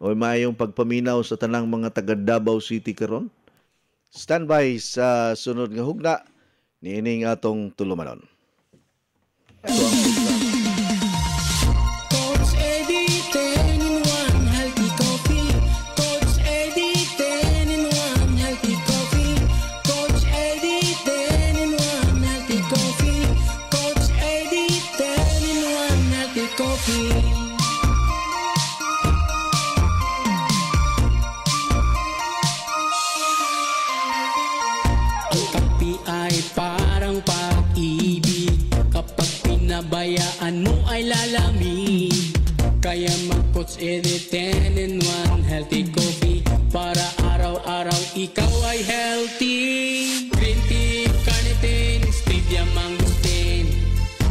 o maayong pagpaminaw sa tanang mga taga Davao City karon. Standby sa sunod nga hugna niining atong tulumanon. Ito ang Hayaan mo ay lalami Kaya mag-puts eh, in it 10 one Healthy coffee Para araw-araw ikaw ay healthy Green tea, carnitine, stevia, mangustin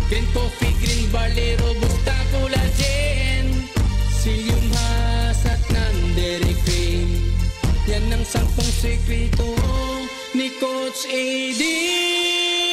Green coffee, green barley, robusta, collagen Psyllium has at non-dairy cream Yan ang sampung sekreto ni Coach Eddie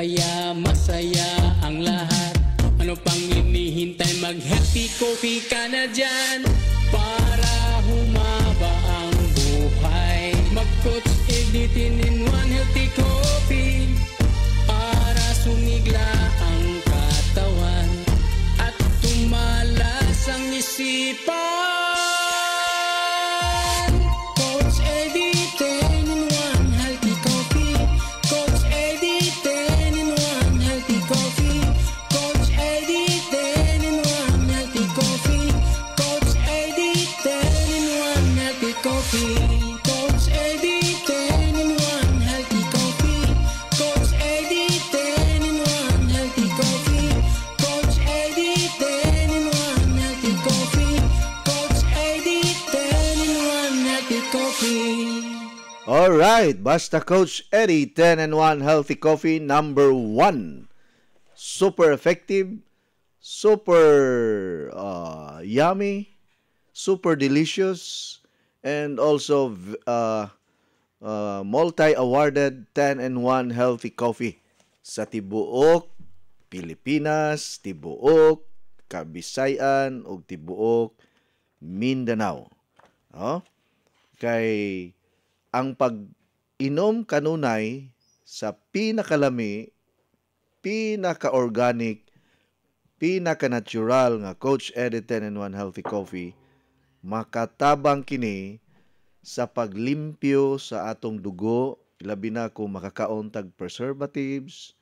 Masaya, masaya ang lahat Ano pang hinihintay mag happy coffee ka na dyan Para Alright, basta Coach Eddie 10 and 1 Healthy Coffee number 1. Super effective, super uh, yummy, super delicious, and also uh, uh, multi-awarded 10 and 1 Healthy Coffee sa Tibuok, Pilipinas, Tibuok, Kabisayan, ug Tibuok, Mindanao. No? Oh, kay ang pag inom kanunay sa pinakalami, pinaka-organic, pinaka-natural nga Coach Editen and One Healthy Coffee makatabang kini sa paglimpyo sa atong dugo, labi na kung makakaontag preservatives,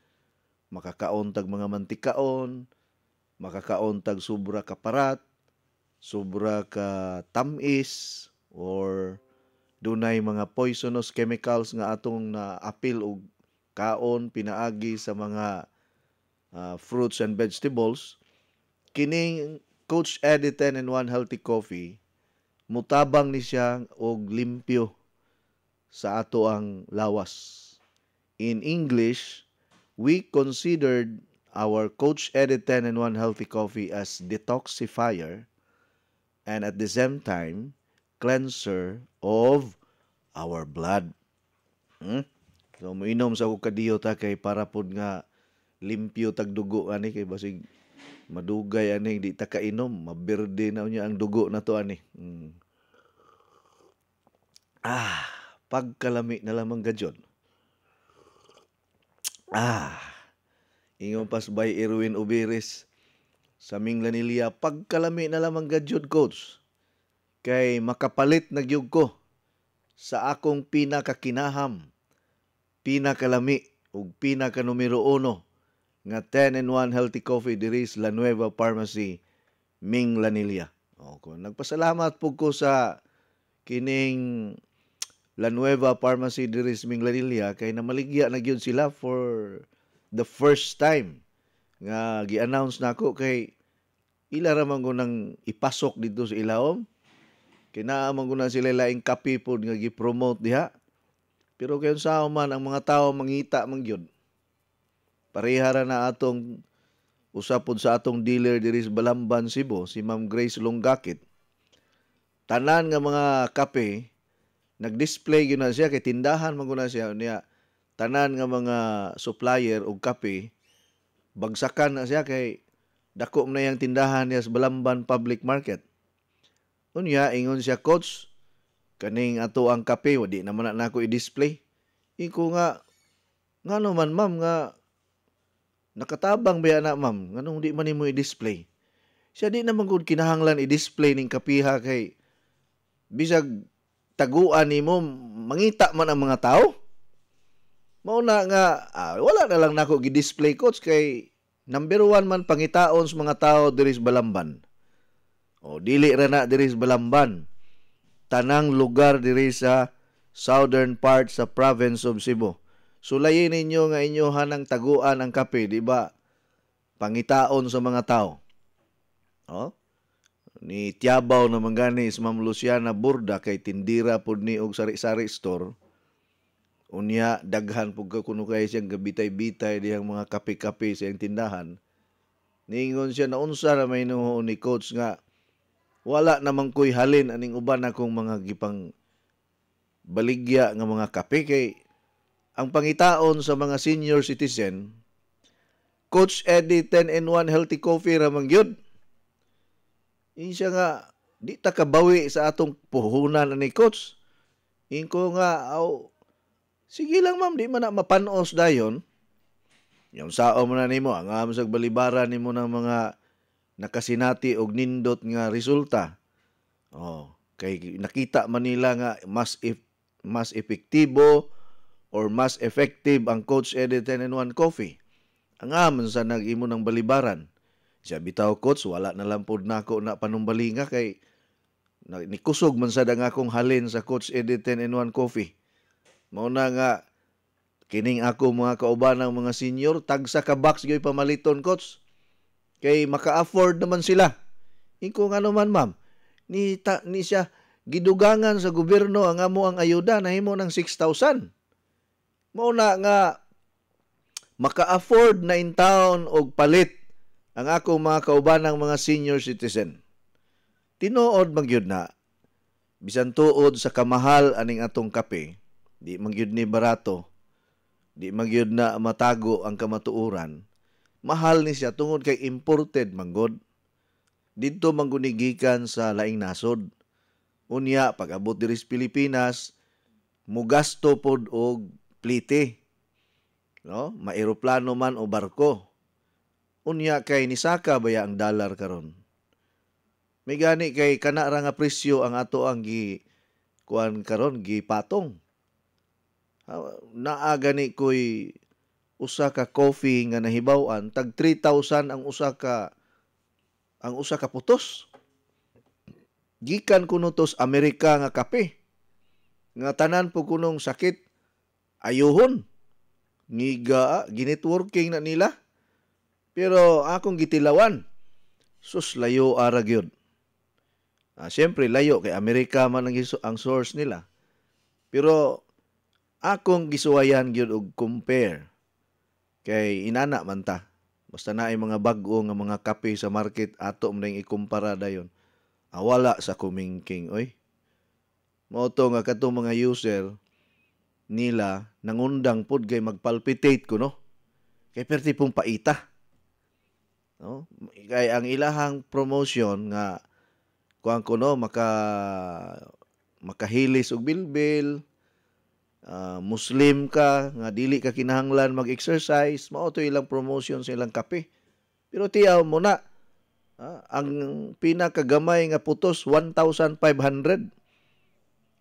makakaontag mga mantikaon, makakaontag sobra ka parat, sobra ka tamis, or dunay mga poisonous chemicals nga atong naapil og kaon pinaagi sa mga uh, fruits and vegetables kining coach Eddie 10 and 1 healthy coffee mutabang ni siya og limpyo sa ato ang lawas in english we considered our coach Eddie 10 and 1 healthy coffee as detoxifier and at the same time cleanser of our blood. Hmm? So moinom sa akong kadiyo ta kay para pod nga limpyo tag dugo ani kay basig madugay ani di ta kainom, maberde na unya ang dugo na to ani. Hmm. Ah, pagkalami na lamang gajon Ah, ingon pas by Erwin Uberes sa Minglanilia pagkalami na lamang gadyon coach. Kay makapalit nagyug ko sa akong pinakakinaham, pinakalami ug pinaka numero uno nga 10 and 1 healthy coffee diri sa La Nueva Pharmacy Ming Lanilia. Okay. Nagpasalamat po ko sa kining La Nueva Pharmacy diri sa Ming Lanilia kay namaligya na gyud sila for the first time nga gi-announce nako kay ila ra man ko nang ipasok dito sa ilawom Kinaaman ko na sila laing kapipod nga gipromote diha. Pero kayo sa man ang mga tao mangita man gyud. Parehara na atong usapod sa atong dealer diri sa Balamban Cebu si Ma'am Grace Longgakit. Tanan nga mga kape nag-display gyud na siya kay tindahan man na siya niya tanan nga mga supplier og kape bagsakan na siya kay dako na yang tindahan niya sa Balamban Public Market. Unya, ingon siya, Coach, kaning ato ang kape, wadi naman na ako i-display. Iko nga, nga naman ma'am, nga nakatabang ba na ma'am, nga nung di man mo i-display. Siya di naman kung kinahanglan i-display ning kapiha kay bisag taguan nimo mangita man ang mga tao. Mao na nga, ah, wala na lang nako na gi-display coach kay number one man pangitaon sa mga tao diri sa Balamban. O dili ra na diri sa Balamban. Tanang lugar diri sa southern part sa province of Cebu. Sulayin ninyo nga inyo hanang taguan ang kape, di ba? Pangitaon sa mga tao. O? Ni Tiabaw na mangani is Ma'am Luciana Burda kay tindira pod ni og sari-sari store. Unya daghan pug ka kuno kay siyang gabitay-bitay diyang mga kape-kape sa tindahan. Ningon siya na unsa ra may nuho ni coach nga wala namang kuy halin aning uban akong mga gipang baligya nga mga kape kay ang pangitaon sa mga senior citizen Coach Eddie 10 and 1 healthy coffee ramang gyud insya nga di takabawi sa atong puhunan ni coach inko nga aw sige lang ma'am di man na mapanos dayon yung sao mo na nimo ang amsag balibara ni mo ng mga nakasinati og nindot nga resulta. Oh, kay nakita man nila nga mas if, mas epektibo or mas effective ang Coach Eddie 10 and 1 Coffee. Ang amon sa nag-imo ng balibaran. Siya bitaw coach, wala na lang pod nako na, panumbalinga kay na, nikusog man sa akong halin sa Coach Eddie 10 and 1 Coffee. Mao na nga kining ako mga kauban ng mga senior tagsa ka box gyoy pamaliton coach Kay maka-afford naman sila. Ingko eh, ano nga naman, ma'am, ni, ta, ni siya, gidugangan sa gobyerno ang amo ang ayuda na himo ng 6,000. Mauna nga, maka-afford na in town og palit ang akong mga kaubanang mga senior citizen. Tinuod magyud na, bisan tuod sa kamahal aning atong kape, di magyud ni barato, di magyud na matago ang kamatuuran, mahal ni siya tungod kay imported manggod. Dito manggunigikan sa laing nasod. Unya, pag-abot diri sa Pilipinas, mugasto pod og plite. No? Maeroplano man o barko. Unya kay nisaka baya ang dollar karon. May gani kay kana ra nga presyo ang ato ang gi kuan karon gi patong. Ah, naa gani koy usa ka coffee nga nahibaw-an tag 3,000 ang usa ka ang usa ka putos. Gikan kuno tos Amerika nga kape. Nga tanan po kunong sakit ayuhon. Niga ginetworking na nila. Pero akong gitilawan. Sus layo ara gyud. Ah, syempre layo kay Amerika man ang, ang source nila. Pero akong gisuwayan gyud og compare Kay inana man ta. Basta na ay mga bago nga mga kape sa market ato man ikumpara dayon. Awala ah, sa kumingking, oy. Mao to nga katong mga user nila nangundang pod kay magpalpitate ko no. Kay perti pong paita. No? Kay ang ilahang promotion nga kuang kuno maka makahilis og bilbil Ah, Muslim ka, nga dili ka kinahanglan mag-exercise, mao to ilang promotion sa ilang kape. Pero tiyaw mo na, uh, ang pinakagamay nga putos 1,500.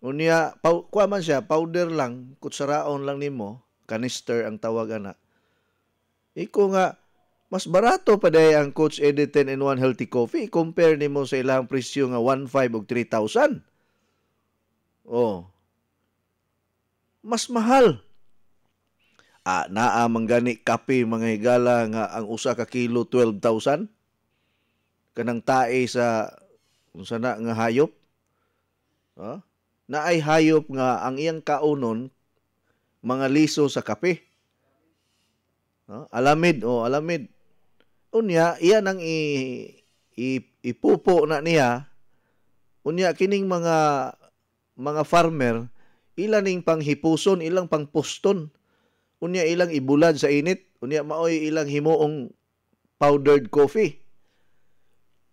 Unya, kuha man siya, powder lang, kutsaraon lang nimo, canister ang tawag ana. Iko nga, mas barato pa day ang Coach Eddie 10 in 1 Healthy Coffee compare nimo sa ilang presyo nga 1.5 og 3,000. Oh, mas mahal. Ah, naa man kape mga higala nga ang usa ka kilo 12,000 kanang tae sa unsa na nga hayop. Ah, na ay hayop nga ang iyang kaunon mga liso sa kape. Ah, alamid o oh, alamid. Unya iyan ang i, i ipupo na niya unya kining mga mga farmer Ila ning panghipuson, ilang pangpuston. Unya ilang ibulad sa init, unya maoy ilang himuong powdered coffee.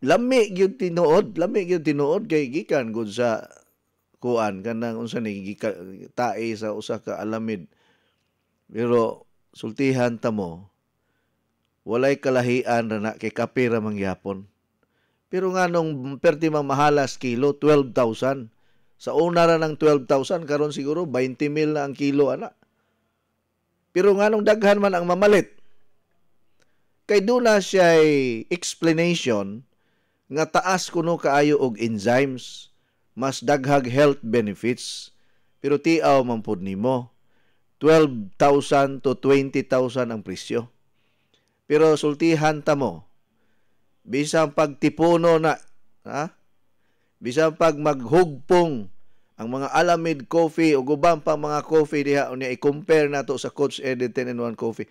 Lami gyud tinuod, lami gyud tinuod kay gikan gud sa kuan kanang unsa ni tae sa usa ka alamid. Pero sultihan ta mo, walay kalahian ra na kay kape ra mangyapon. Pero nganong perti mang mahalas kilo, 12,000. Sa una ra ng 12,000 karon siguro 20 mil na ang kilo ana. Pero nganong daghan man ang mamalit. Kay do na siya explanation nga taas kuno kaayo og enzymes mas daghag health benefits pero tiaw man pud nimo 12,000 to 20,000 ang presyo. Pero sultihan ta mo bisang pagtipuno na ha? bisan pag maghugpong ang mga Alamid coffee o gubang pa mga coffee diha unya i-compare nato sa Coach Eddie 10 and 1 coffee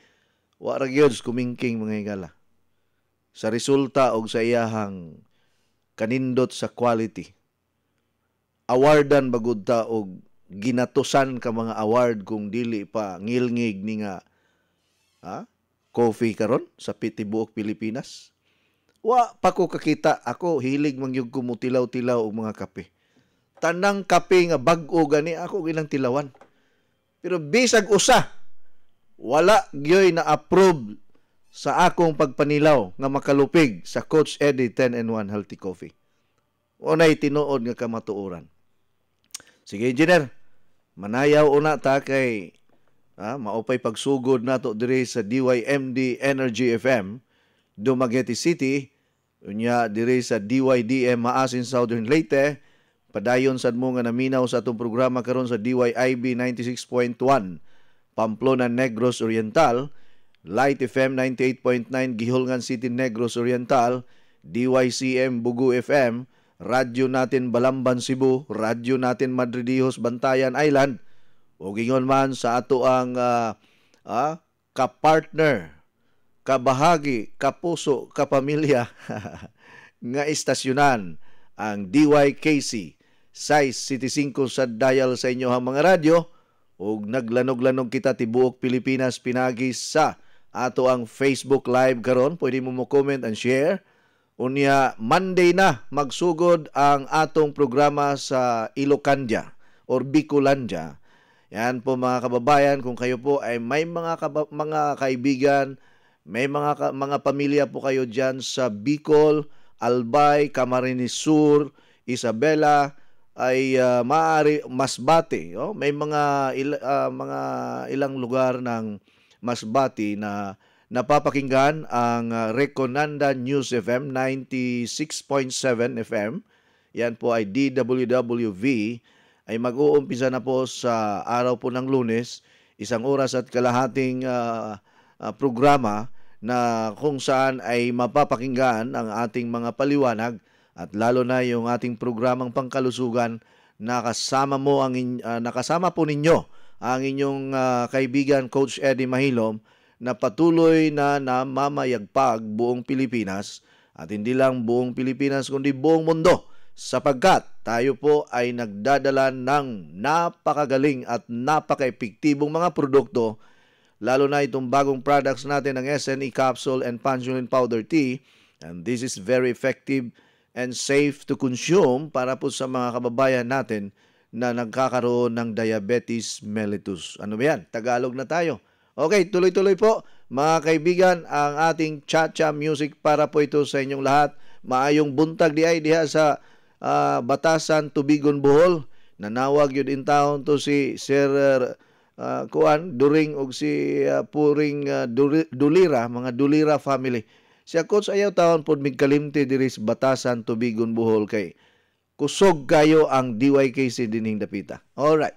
wa ra gyud kumingking mga higala sa resulta og sa iyahang kanindot sa quality awardan bagud ta og ginatusan ka mga award kung dili pa ngilngig ni nga ha? Ah, coffee karon sa Pitibuok Pilipinas Wa pa ko kakita ako hilig mangyug ko mutilaw-tilaw og mga kape. Tanang kape nga bag-o gani ako ilang tilawan. Pero bisag usa wala gyoy na approve sa akong pagpanilaw nga makalupig sa Coach Eddie 10 and 1 Healthy Coffee. Unay tinuod nga kamatuoran. Sige, engineer. Manayaw una ta kay ah, maupay pagsugod nato diri sa DYMD Energy FM Dumaguete City Unya diri sa DYDM Maasin Southern Leyte padayon sad mo nga naminaw sa atong programa karon sa DYIB 96.1 Pamplona Negros Oriental Light FM 98.9 Gihulngan City Negros Oriental DYCM Bugu FM Radyo natin Balamban Cebu, radyo natin Madridihos Bantayan Island. O gingon man sa ato ang uh, uh, ka-partner kabahagi, kapuso, kapamilya nga istasyonan ang DYKC Size City 5 sa dial sa inyo mga radyo ug naglanog-lanog kita tibuok Pilipinas pinagi sa ato ang Facebook Live karon pwede mo mo comment and share unya Monday na magsugod ang atong programa sa Ilocandia or Bicolandia yan po mga kababayan kung kayo po ay may mga mga kaibigan may mga mga pamilya po kayo diyan sa Bicol, Albay, Camarines Sur, Isabela ay uh, ah, maari Masbate, oh, may mga il, uh, mga ilang lugar ng Masbate na napapakinggan ang uh, Reconanda News FM 96.7 FM. Yan po ay DWWV ay mag-uumpisa na po sa araw po ng lunes, isang oras at kalahating uh, Ah, programa na kung saan ay mapapakinggan ang ating mga paliwanag at lalo na yung ating programang pangkalusugan na kasama mo ang in, uh, nakasama po ninyo ang inyong uh, kaibigan Coach Eddie Mahilom na patuloy na namamayagpag buong Pilipinas at hindi lang buong Pilipinas kundi buong mundo sapagkat tayo po ay nagdadala ng napakagaling at napakaepektibong mga produkto lalo na itong bagong products natin ng SNE Capsule and Panjulin Powder Tea. And this is very effective and safe to consume para po sa mga kababayan natin na nagkakaroon ng diabetes mellitus. Ano ba yan? Tagalog na tayo. Okay, tuloy-tuloy po mga kaibigan ang ating cha-cha music para po ito sa inyong lahat. Maayong buntag di ay diha sa uh, Batasan, Tubigon, Bohol. Nanawag yun in town to si Sir uh, kuan during og si uh, puring uh, dulira mga dulira family si coach ayaw taon pod migkalimti diri sa batasan tubigon buhol kay kusog kayo ang DYKC dining dapita all right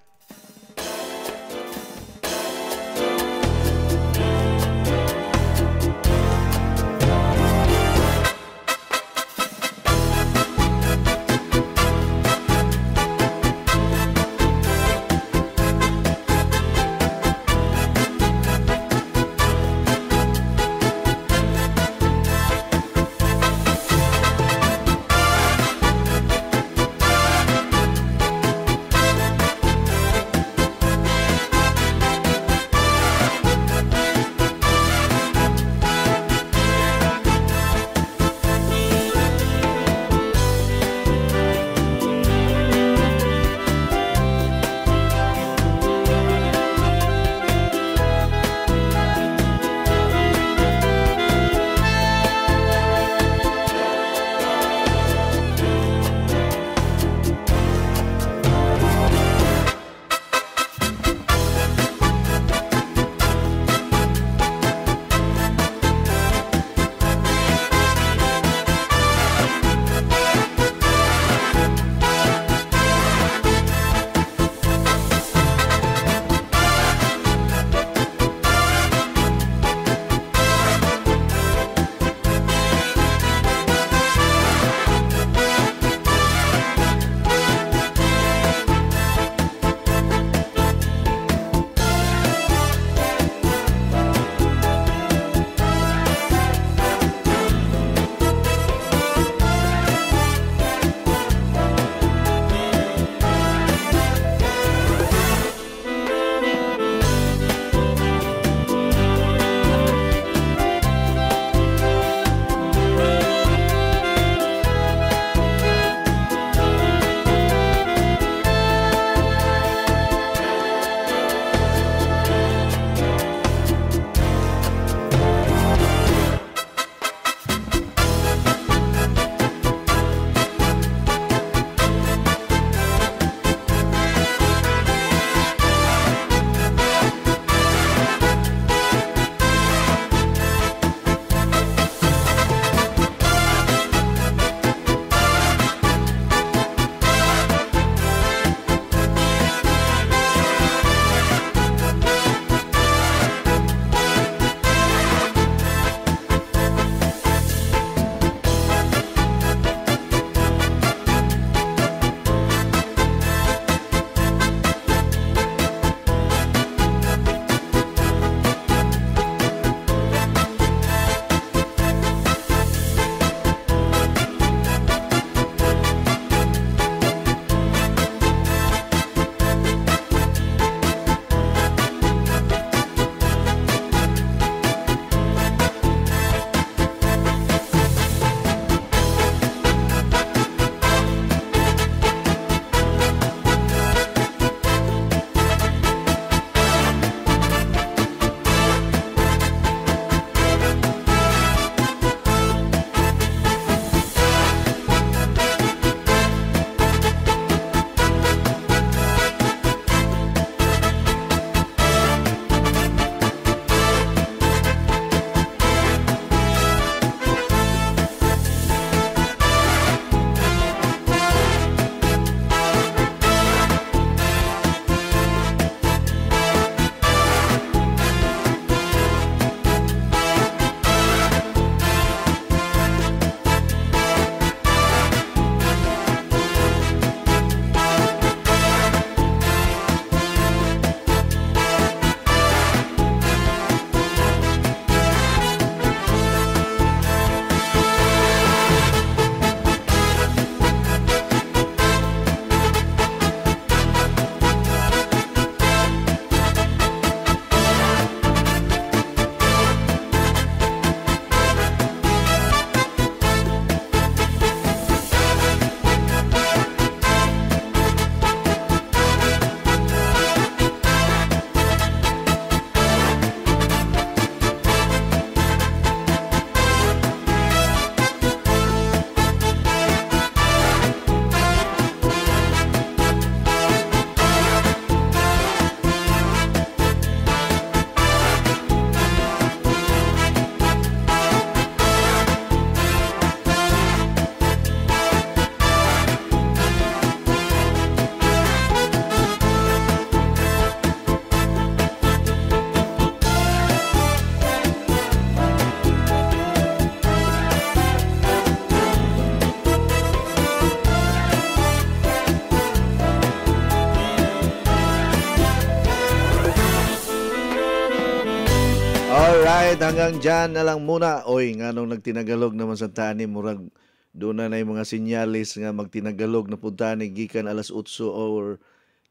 Alright, hanggang dyan na lang muna. Oy, nga nung nagtinagalog naman sa tani, murag doon na na mga sinyalis nga magtinagalog na punta ni gikan alas 8 or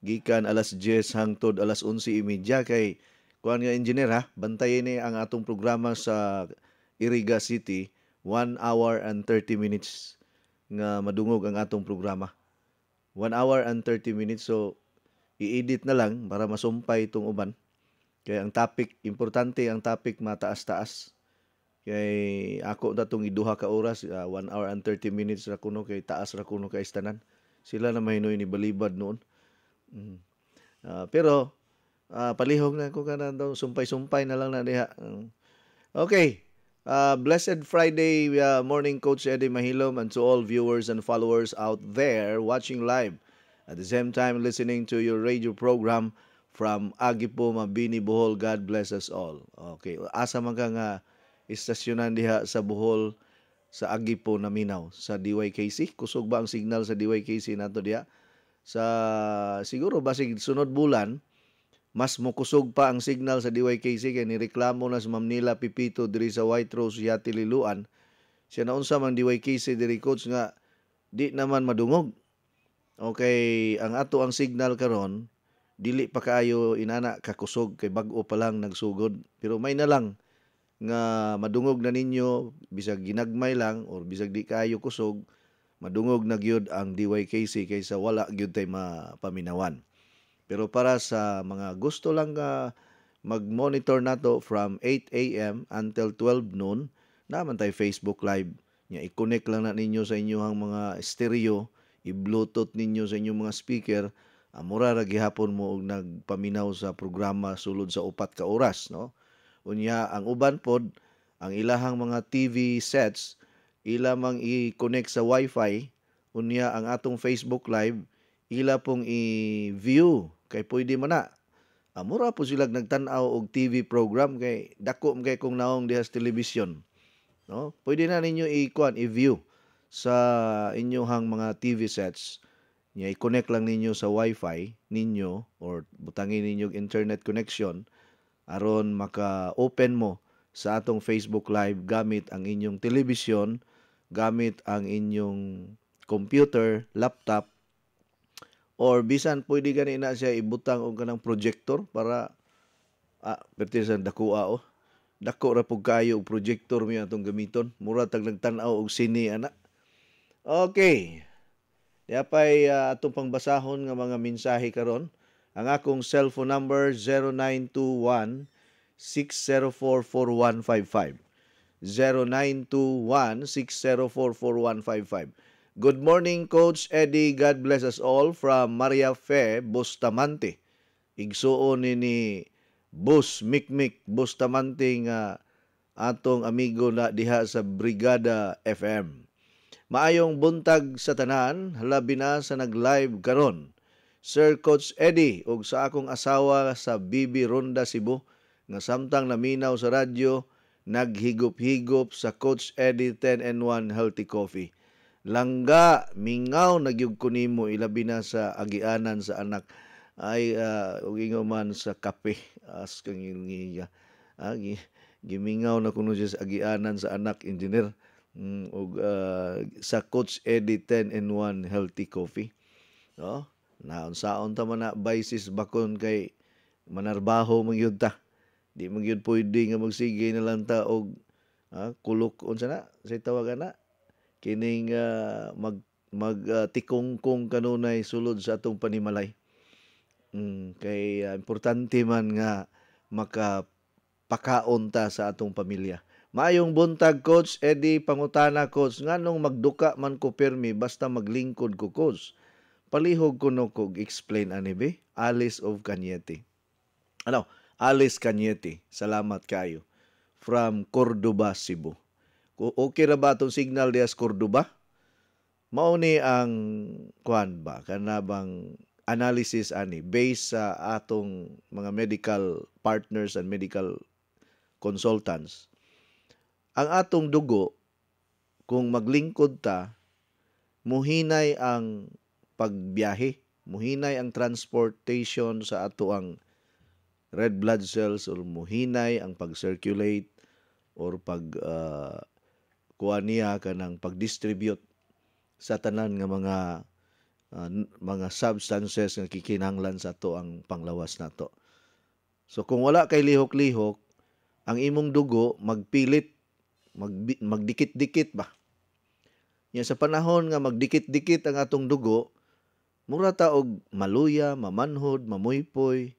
gikan alas 10 hangtod alas 11 imidya kay kuan nga engineer ha, bantayin ni ang atong programa sa Iriga City 1 hour and 30 minutes nga madungog ang atong programa. 1 hour and 30 minutes so i-edit na lang para masumpay itong uban. Kaya ang topic, importante ang topic mataas-taas. Kay ako na tong iduha ka oras, 1 uh, ah, hour and 30 minutes ra kuno kay taas ra kuno ka istanan. Sila na mahinoy ni balibad noon. Mm. Uh, pero uh, palihog na ko kana daw sumpay-sumpay na lang na diha. Mm. Okay. Uh, blessed Friday uh, morning coach Eddie Mahilom and to all viewers and followers out there watching live at the same time listening to your radio program from Agipo, Mabini, Bohol. God bless us all. Okay. Asa man ka nga istasyonan diha sa Bohol sa Agipo Naminaw, sa DYKC. Kusog ba ang signal sa DYKC nato diha? Sa siguro basig sunod bulan mas mukusog pa ang signal sa DYKC kay ni reklamo na sa Manila Pipito diri sa White Rose Yati Liluan. Siya naunsa mang DYKC diri coach nga di naman madungog. Okay, ang ato ang signal karon dili pa kaayo inana kakusog kay bag-o pa lang nagsugod pero may na lang nga madungog na ninyo bisag ginagmay lang or bisag di kaayo kusog madungog na gyud ang DYKC kaysa wala gyud tay mapaminawan pero para sa mga gusto lang nga mag-monitor nato from 8 AM until 12 noon naman tay Facebook Live nya i-connect lang na ninyo sa inyong mga stereo i-bluetooth ninyo sa inyong mga speaker Uh, mura ra gihapon mo og nagpaminaw sa programa sulod sa upat ka oras, no? Unya ang uban pod ang ilahang mga TV sets ila mang i-connect sa Wi-Fi unya ang atong Facebook Live ila pong i-view kay pwede man na. Amura ah, po sila nagtan-aw og TV program kay dako kay kung naong dihas television. No? Pwede na ninyo i-kuan i-view sa inyong mga TV sets niya i-connect lang ninyo sa wifi ninyo or butangin ninyo internet connection aron maka-open mo sa atong Facebook Live gamit ang inyong television, gamit ang inyong computer, laptop or bisan pwede gani na siya ibutang og kanang projector para ah, pertisan dakuha oh. Dako ra pug kayo og projector mi atong gamiton. Mura tag nagtan-aw og sine ana. Okay. Diapay uh, ah, atong pangbasahon nga mga mensahe karon. Ang akong cellphone number 0921 6044155. 0921-6044155. Good morning, Coach Eddie. God bless us all from Maria Fe, Bustamante. Igsuon ni ni Bus Mikmik Bustamante nga atong amigo na diha sa Brigada FM. Maayong buntag sa tanan, labi na sa nag-live karon. Sir Coach Eddie ug sa akong asawa sa BB Ronda Cebu nga samtang naminaw sa radyo naghigop-higop sa Coach Eddie 10 and 1 Healthy Coffee. Langga, mingaw nagyug kunimo nimo ilabi na sa agianan sa anak ay uh, ingaw man sa kape as kang ah, gimingaw na kuno sa agianan sa anak engineer Mm, og uh, sa Coach Eddie 10 and 1 healthy coffee. No? Naon-saon ta man na basis bakon kay manarbaho mong yun ta. Di mong yun pwede nga magsige na lang ta og ha, ah, kulok unsa na sa tawagan na kining uh, mag mag uh, tikongkong kanunay sulod sa atong panimalay. Mm, kay uh, importante man nga makapakaon ta sa atong pamilya. Mayong buntag coach Eddie Pangutana coach nganong magduka man ko pirmi basta maglingkod ko coach. Palihog ko no kog explain ani be Alice of Canyete. Ano? Alice Canyete. Salamat kayo. From Cordoba, Cebu. Okay ra ba tong signal dias Cordoba? Mao ni ang kuan ba kanabang analysis ani based sa atong mga medical partners and medical consultants ang atong dugo, kung maglingkod ta, muhinay ang pagbiyahe, muhinay ang transportation sa ato ang red blood cells or muhinay ang pag-circulate or pag uh, kuha niya kanang pag-distribute sa tanan nga mga uh, mga substances nga kikinahanglan sa to ang panglawas nato. So kung wala kay lihok-lihok, ang imong dugo magpilit Mag, magdikit-dikit ba? Ya sa panahon nga magdikit-dikit ang atong dugo, mura ta og maluya, mamanhod, mamuypoy,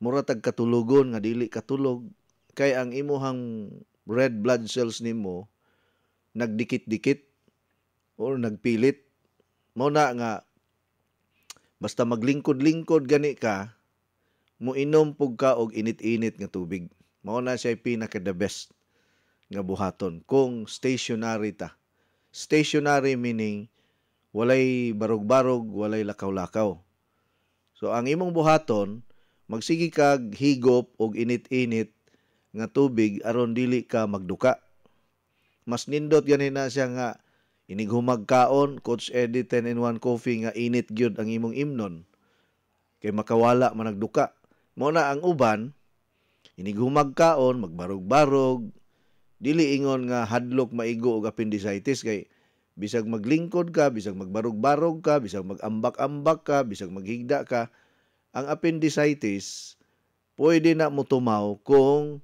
mura tag katulogon nga dili katulog kay ang imuhang red blood cells nimo nagdikit-dikit or nagpilit Mao na nga basta maglingkod-lingkod gani ka muinom pug ka og init-init nga tubig mao na siya pinaka the best nga buhaton kung stationary ta. Stationary meaning walay barog-barog, walay lakaw-lakaw. So ang imong buhaton magsigi kag higop og init-init nga tubig aron dili ka magduka. Mas nindot gani na siya nga inighumag kaon coach Eddie 10 in 1 coffee nga init gyud ang imong imnon kay makawala man nagduka. Mo na ang uban inighumag kaon magbarog-barog dili ingon nga hadlok maigo og appendicitis kay bisag maglingkod ka, bisag magbarog-barog ka, bisag magambak-ambak ka, bisag maghigda ka, ang appendicitis pwede na motumaw kung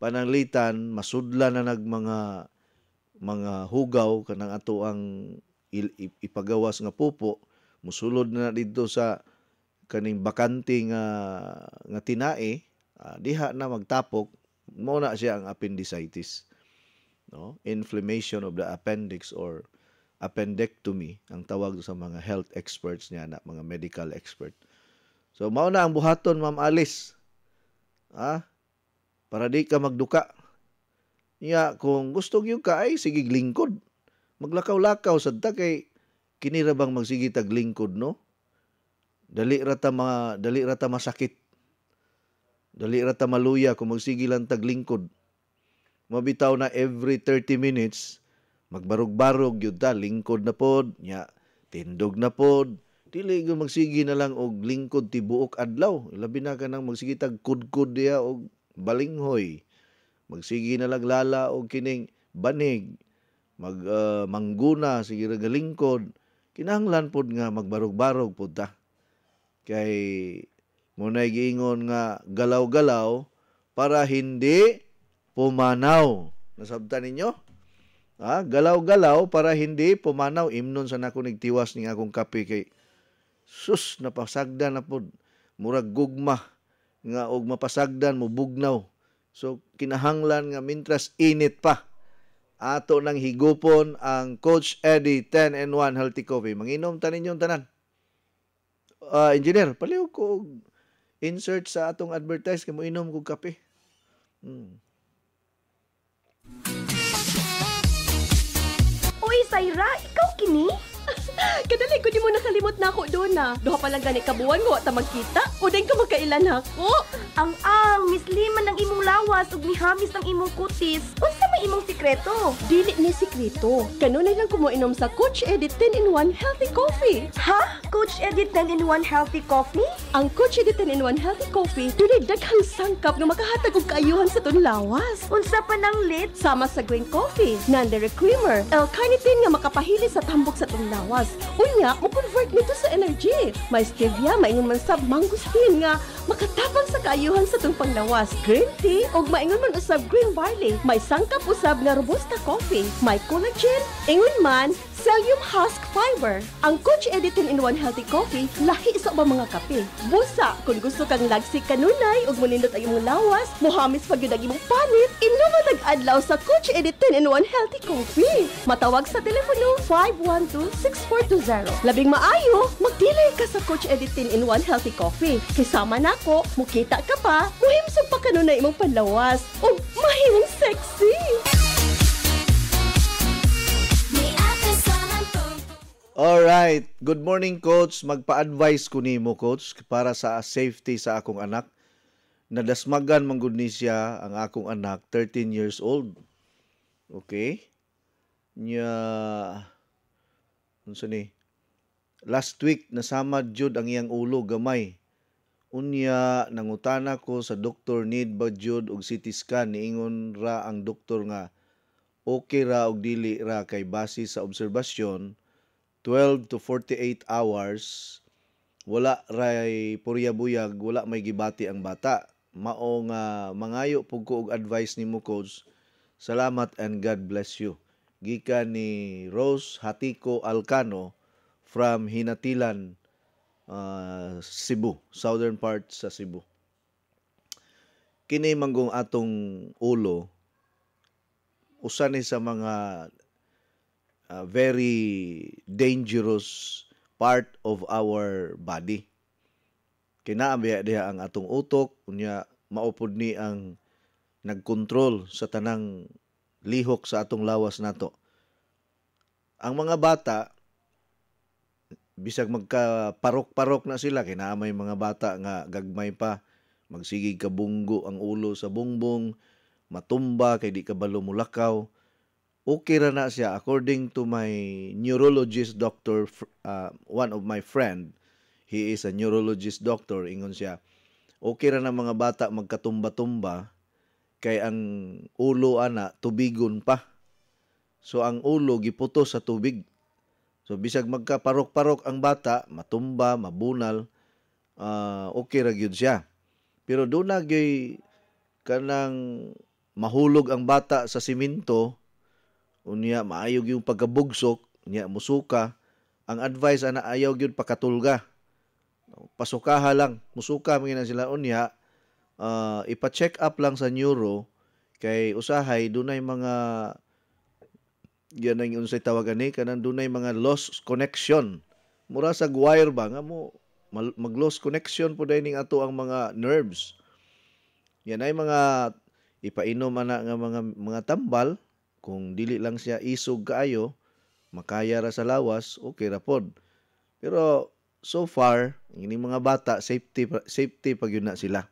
pananglitan masudla na nag mga mga hugaw kanang ato ang ipagawas nga pupo musulod na didto sa kaning bakante nga nga tinae uh, diha na magtapok mo na siya ang appendicitis no? inflammation of the appendix or appendectomy ang tawag sa mga health experts niya na mga medical expert. So mao na ang buhaton Ma'am Alice. ha para di ka magduka. Ya, kung gusto gyud ka ay sige lingkod. Maglakaw-lakaw sad ta kay kinira bang magsige tag lingkod no? Dali ra ta ma dali ra ta masakit. Dali ra ta maluya kung magsige lang tag lingkod mabitaw na every 30 minutes, magbarog-barog yun ta, lingkod na pod, nya, tindog na pod, dili gyud magsigi na lang og lingkod ti buok adlaw labi na kanang nang magsigi tag kudkod diya og balinghoy magsigi na lang lala og kining banig mag uh, mangguna sige ra galingkod kinahanglan pod nga magbarog-barog pod ta kay mo giingon nga galaw-galaw para hindi pumanaw. Nasabta ninyo? Ah, galaw-galaw para hindi pumanaw imnon sa nako nigtiwas ning akong kape kay sus napasagdan na pod murag gugma nga og mapasagdan mo bugnaw. So kinahanglan nga mintras init pa ato nang higupon ang Coach Eddie 10 and 1 healthy coffee. Manginom ta yung tanan. Uh, engineer, paliw ko insert sa atong advertise kay mo inom kog kape. Hmm. Tyra, ikaw kini? Kadali ko di mo nakalimot na ako doon na. Ah. Duha pa lang gani kabuan ko ta magkita. O din ka magkailan ako. Oh, ang ang, misliman ang imong lawas ug mihamis ang imong kutis. Unsa imong sikreto? Dili ni sikreto. Kanunay lang kumuinom sa Coach Edit 10-in-1 Healthy Coffee. Ha? Coach Edit 10-in-1 Healthy Coffee? Ang Coach Edit 10-in-1 Healthy Coffee dunay daghang sangkap nga makahatag og kaayuhan sa ton lawas. Unsa pa nang lit? Sama sa green coffee, nandere creamer, L-carnitine nga makapahili sa tambok sa ton lawas. Unya, mo convert nito sa energy. May stevia, maingon man sab mangustin nga makatabang sa kaayuhan sa tong panglawas. Green tea og maingon man usab green barley. May sangkap usab nga robusta coffee, may collagen, ingon man, Psyllium Husk Fiber. Ang Coach Editin in One Healthy Coffee, lahi sa ba mga kape. Busa, kung gusto kang lagsik kanunay, ug manindot ang imong lawas, mohamis pag yun imong panit, inuman nag-adlaw sa Coach Editin in One Healthy Coffee. Matawag sa telepono 512-6420. Labing maayo, magdilay ka sa Coach Editin in One Healthy Coffee. Kisama na ako, mukita ka pa, muhimsog pa kanunay imong panlawas, ug mahimong sexy. Alright. Good morning, coach. Magpa-advise ko nimo, coach, para sa safety sa akong anak. Nadasmagan man gud ni siya ang akong anak, 13 years old. Okay? Nya unsa ni? Last week nasama jud ang iyang ulo gamay. Unya nangutana ko sa doktor need ba jud og CT scan niingon ra ang doktor nga okay ra og dili ra kay base sa obserbasyon 12 to 48 hours, wala ray puryabuyag, wala may gibati ang bata. Mao nga mangayo pug ko og advice nimo coach. Salamat and God bless you. Gikan ni Rose Hatiko Alcano from Hinatilan, uh, Cebu, southern part sa Cebu. Kini manggong atong ulo usa ni sa mga uh, very dangerous part of our body. Kinaabiya diha ang atong utok, unya maupod ni ang nagkontrol sa tanang lihok sa atong lawas nato. Ang mga bata, bisag magkaparok-parok na sila, kinaamay mga bata nga gagmay pa, magsigig ka bunggo ang ulo sa bungbong, matumba kay di ka balo mulakaw, okay ra na siya according to my neurologist doctor uh, one of my friend he is a neurologist doctor ingon siya okay ra na mga bata magkatumba-tumba kay ang ulo ana tubigon pa so ang ulo giputo sa tubig so bisag magkaparok-parok ang bata matumba mabunal uh, okay ra gyud siya pero do na gyud kanang mahulog ang bata sa simento unya maayog yung pagkabugsok unya musuka ang advice ana ayaw gyud pakatulga pasukaha lang musuka mga sila unya uh, ipa-check up lang sa neuro kay usahay dunay mga yan ang unsay tawagan ni kanang dunay mga lost connection mura sa wire ba nga mo mag lost connection po dai ato ang mga nerves yan ay mga ipainom ana nga mga mga tambal kung dili lang siya isog kaayo, makaya ra sa lawas, okay ra pod. Pero so far, ini mga bata safety safety pag yun na sila.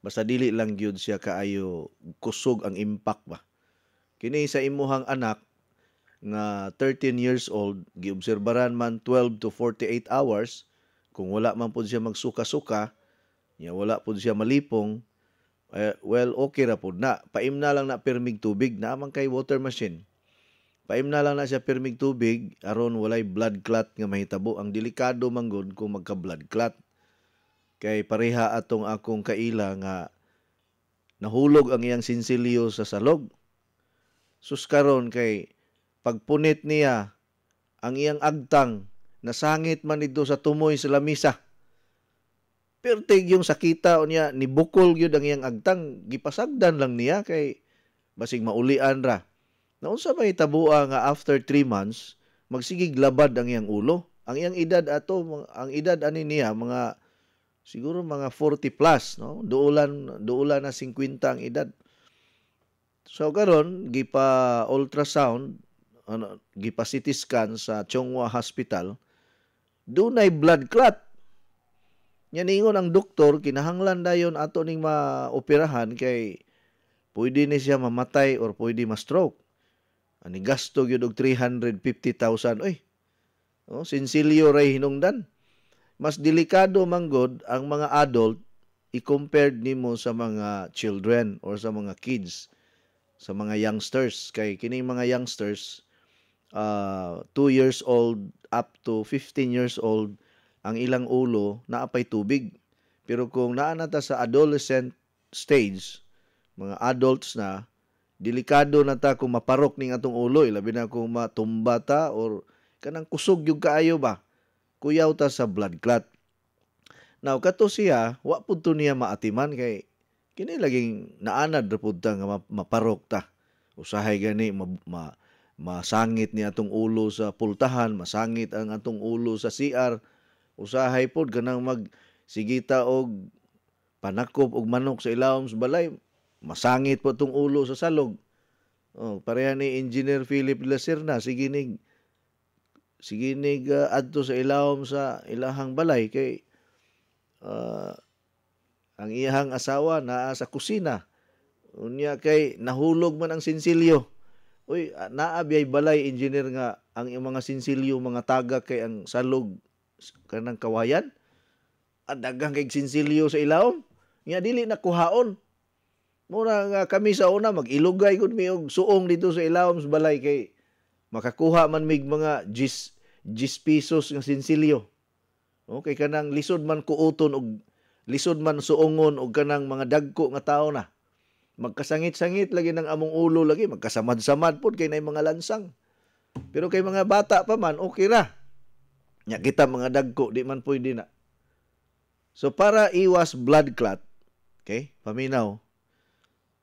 Basta dili lang gyud siya kaayo kusog ang impact ba. Kini sa imuhang anak nga 13 years old, giobserbaran man 12 to 48 hours kung wala man pud siya magsuka-suka, nya wala pud siya malipong, eh, well, okay ra po na. Paim na lang na pirmig tubig. Naman kay water machine. Paim na lang na siya pirmig tubig. aron walay blood clot nga mahitabo. Ang delikado manggod kung magka-blood clot. Kay pareha atong akong kaila nga nahulog ang iyang sinsilyo sa salog. Sus karon kay pagpunit niya ang iyang agtang nasangit man nito sa tumoy sa lamisa pero yung sakita o niya, ni Bukol yun ang iyang agtang, gipasagdan lang niya kay basing maulian ra. Naunsa may tabua nga after 3 months, magsigig labad ang iyang ulo. Ang iyang edad ato, ang edad ani niya, mga siguro mga 40 plus, no? Duulan, duulan na 50 ang edad. So karon gipa ultrasound, ano, gipa CT scan sa Chongwa Hospital, dunay blood clot Nya ningon ang doktor kinahanglan dayon ato ning maoperahan kay pwede ni siya mamatay or pwede ma-stroke. Ani gasto gyud og 350,000 oy. No, sinsilyo ray hinungdan. Mas delikado manggod ang mga adult i-compared nimo sa mga children or sa mga kids, sa mga youngsters kay kini mga youngsters uh, ah, 2 years old up to 15 years old ang ilang ulo na apay tubig. Pero kung naanata sa adolescent stage, mga adults na, delikado na ta kung maparok ning atong ulo, ilabi eh. na kung matumba ta or kanang kusog yung kaayo ba, kuyaw ta sa blood clot. Now, kato siya, wa pud to niya maatiman kay kini laging naanad ra pud ta nga maparok ta. Usahay gani ma, ma, masangit ni atong ulo sa pultahan, masangit ang atong ulo sa CR, usahay pod ganang mag sigita og panakop og manok sa ilawom sa balay masangit po tong ulo sa salog oh pareha ni engineer Philip Lacerna siginig siginig uh, ah, adto sa ilawom sa ilahang balay kay uh, ang iyang asawa naa sa kusina unya kay nahulog man ang sinsilyo uy ah, naa balay engineer nga ang mga sinsilyo mga taga kay ang salog kanang kawayan at daghang kay sinsilyo sa ilawom nga dili nakuhaon kuhaon mura nga kami sa una magilugay gud mi og suong dito sa ilawom sa balay kay makakuha man mig mga 10 pesos nga sinsilyo okay kanang lisod man kuuton og lisod man suongon og kanang mga dagko nga tawo na magkasangit-sangit lagi ng among ulo lagi magkasamad-samad pud kay nay mga lansang pero kay mga bata pa man okay ra Nya kita mga dagko, di man pwede na. So para iwas blood clot, okay, paminaw,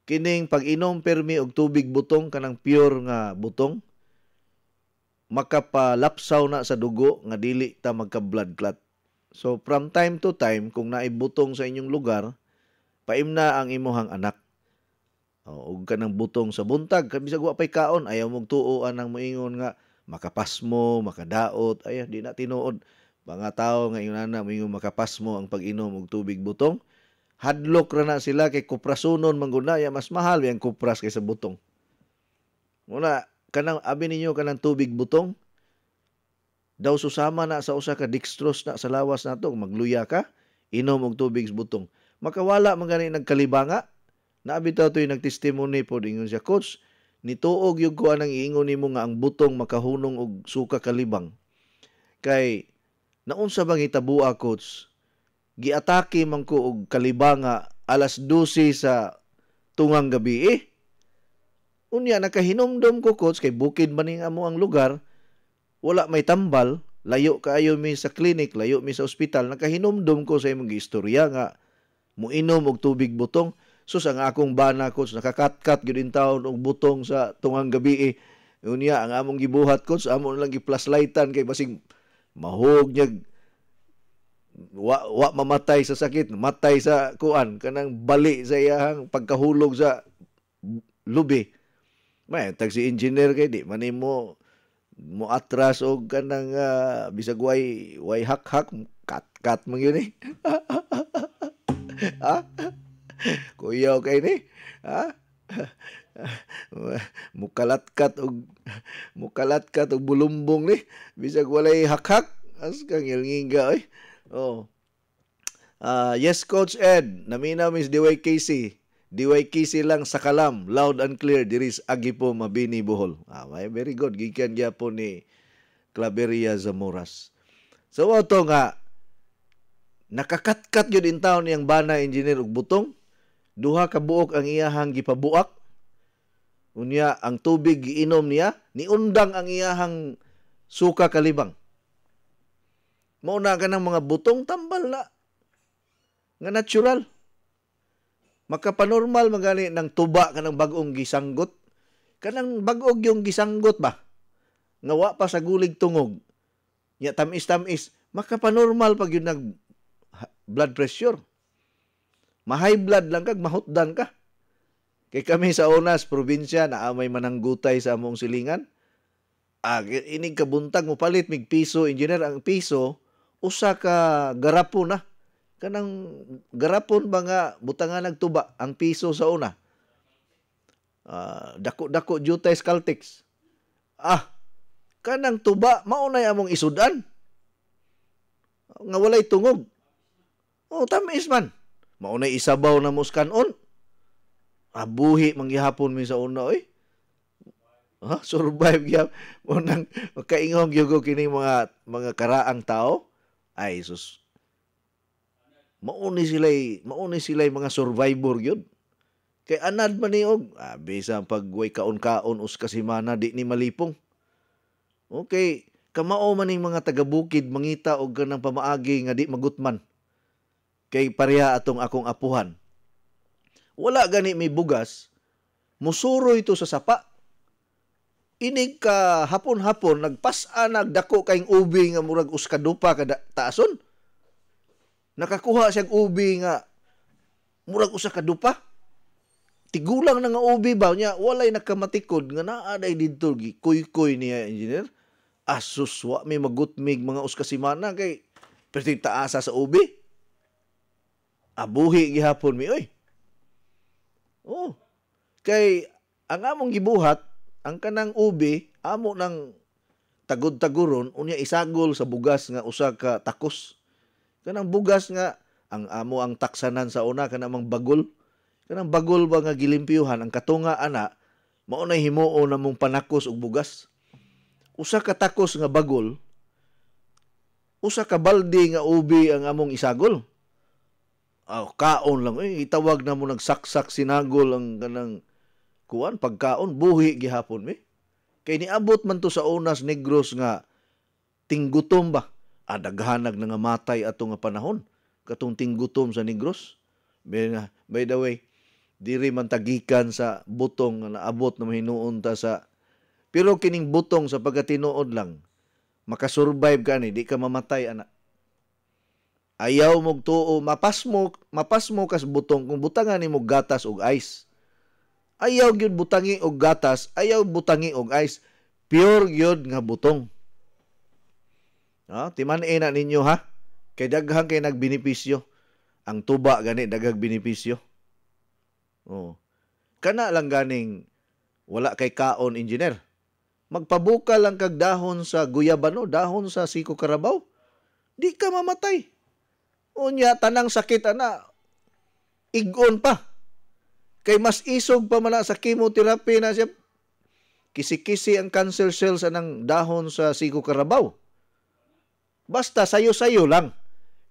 kining pag-inom permi og tubig butong kanang pure nga butong, makapalapsaw na sa dugo nga dili ta magka-blood clot. So from time to time, kung naibutong sa inyong lugar, paimna ang imuhang anak. O, og kanang butong sa buntag, kabisag wa pay kaon, ayaw mong tuuan ang moingon nga makapasmo, makadaot, ay di na tinuod. Mga tao nga inana moingon makapasmo ang pag-inom og tubig butong, hadlok ra na sila kay kuprasunon manggunaya mas mahal yang kupras kaysa butong. Muna kanang abi ninyo kanang tubig butong daw susama na sa usa ka dextrose na sa lawas nato magluya ka inom og tubig butong makawala man gani nagkalibanga naabitaw to'y nagtestimony po ingon siya coach nituog yung kuan ang iingon nimo nga ang butong makahunong og suka kalibang. Kay naunsa bang hitabua coach? Giatake man ko og kalibanga alas 12 sa tungang gabi eh. Unya nakahinomdom ko coach kay bukid man ning amo ang lugar, wala may tambal, layo kaayo mi sa clinic, layo mi sa ospital, nakahinomdom ko sa imong istorya nga muinom og tubig butong sus ang akong bana coach nakakatkat gyud in town og butong sa tungang gabi eh. unya ang among gibuhat coach amo lang giplaslaitan kay basig mahog niya wa, wa mamatay sa sakit matay sa kuan kanang bali sa iyang pagkahulog sa lubi may tag si engineer kay di man mo mo atras og kanang uh, bisag way way hak hak kat kat man yun ha eh. ah? Kuya okay ni. Ha? mukalatkat og mukalatkat og bulumbong ni bisag walay hakhak as kang ilnginga oy oh uh, yes coach Ed namina is DY Casey DY Casey lang sa kalam loud and clear diri sa Agipo Mabini Bohol ah very good gikan gyapon ni Claveria Zamoras so ato nga nakakatkat gyud in town niyang bana engineer ug butong duha ka buok ang iyahang gipabuak unya ang tubig giinom niya niundang ang iyahang suka kalibang mao na ka kanang mga butong tambal na nga natural makapanormal magani ng tuba kanang bagong gisanggot kanang bagog yung gisanggot ba nga wa pa sa gulig tungog nya tamis tamis makapanormal pag yun nag blood pressure Mahay blood lang kag mahutdan ka. Kay kami sa Onas probinsya na amay mananggutay sa among silingan. Ah, inig kabuntag mo palit mig piso, engineer ang piso usa ka garapon na. Ah. Kanang garapon ba nga butangan nagtuba ang piso sa una. Uh, dako-dako jutay Caltex. Ah, kanang tuba maunay among isudan. Nga walay tungog. Oh, tamis man. Maunay isabaw na muskanon. Abuhi manggihapon mi sa una oy. Ha? Survive gyap. Mo nang kaingong gyud kini mga mga karaang tao. Ay Jesus. Mauni sila mauni sila mga survivor gyud. Kay anad man ni og, ah, bisan pagway kaon-kaon us kasimana di ni malipong. Okay, kamao man ning mga taga-bukid mangita og kanang pamaagi nga di magutman kay pareha atong akong apuhan. Wala gani may bugas, musuro ito sa sapa. Inig ka hapon-hapon, nagpasa, nagdako kayong ubi nga murag uskadupa kada taason. Nakakuha siyang ubi nga murag uskadupa. Tigulang na nga ubi ba niya, walay nakamatikod nga naa day didto gi kuy-kuy niya engineer. Asus wa may magutmig mga uskasimana kay perti taasa sa ubi abuhi gihapon mi oy oh kay ang among gibuhat ang kanang ubi amo nang tagod-taguron unya isagol sa bugas nga usa ka takos kanang bugas nga ang amo ang taksanan sa una kanang mang bagol kanang bagol ba nga gilimpiyuhan ang katunga ana mao nay himuo namong panakos og bugas usa ka takos nga bagol usa ka balde nga ubi ang among isagol oh, kaon lang eh, itawag na mo nagsaksak sinagol ang kanang kuan pagkaon buhi gihapon mi. Kay niabot man to sa unas negros nga tinggutom ba adaghanag ah, na nga matay ato nga panahon katong tinggutom sa negros. By, by the way, diri man tagikan sa butong nga naabot na mahinuon ta sa pero kining butong sa pagkatinuod lang makasurvive ka ni di ka mamatay anak Ayaw mo tuo mapasmo, mapasmo kas butong kung butangan nimo gatas og ice. Ayaw gyud butangi og gatas, ayaw butangi og ice. Pure gyud nga butong. No, timan-in na ninyo ha. Kay daghan kay nagbenepisyo. Ang tuba gani dagag benepisyo. Oh. Kana lang ganing wala kay kaon engineer. Magpabuka lang kag dahon sa guyabano, dahon sa siko karabaw. Di ka mamatay. Unya, tanang sakit, ana, igon pa. Kay mas isog pa man sa chemotherapy na siya. Kisi-kisi ang cancer cells anang dahon sa siko karabaw. Basta sayo-sayo lang.